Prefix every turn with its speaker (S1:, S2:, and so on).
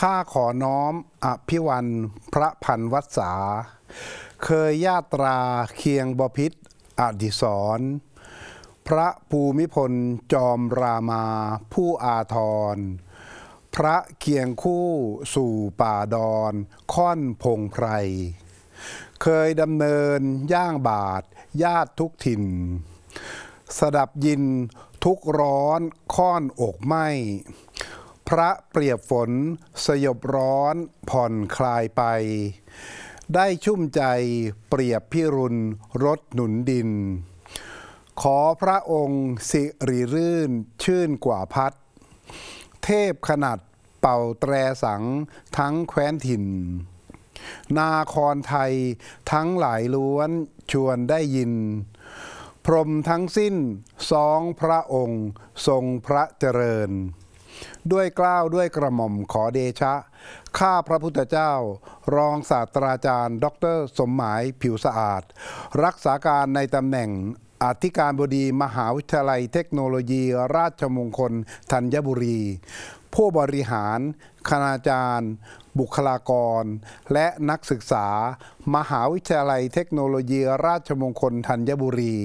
S1: ข้าขอน้อมอภิวัน พระพันวัษา เคยญาตรา เคียงบพิษอดิศรพระภูมิพล จอมรามา ผู้อาทร พระเคียงคู่สู่ป่าดอนค่อนพงไพรเคยดำเนินย่างบาทญาติทุกถิ่น สดับยินทุกร้อนค่อนอกไหมพระเปรียบฝนสยบร้อนผ่อนคลายไป ได้ชุ่มใจเปรียบพิรุณรถหนุนดิน ขอพระองค์สิริรื่นชื่นกว่าพัด เทพขนาดเป่าแตรสังทั้งแคว้นถิ่น นาครไทยทั้งหลายล้วนชวนได้ยิน พรมทั้งสิ้น สองพระองค์ทรงพระเจริญด้วยกล้าวด้วยกระหม่อมขอเดชะ ข้าพระพุทธเจ้า รองศาสตราจารย์ ดรสมหมายผิวสะอาด รักษาการในตำแหน่ง อธิการบดีมหาวิทยาลัยเทคโนโลยีราชมงคลธัญบุรี ผู้บริหาร คณาจารย์ บุคลากร และนักศึกษา มหาวิทยาลัยเทคโนโลยีราชมงคลธัญบุรี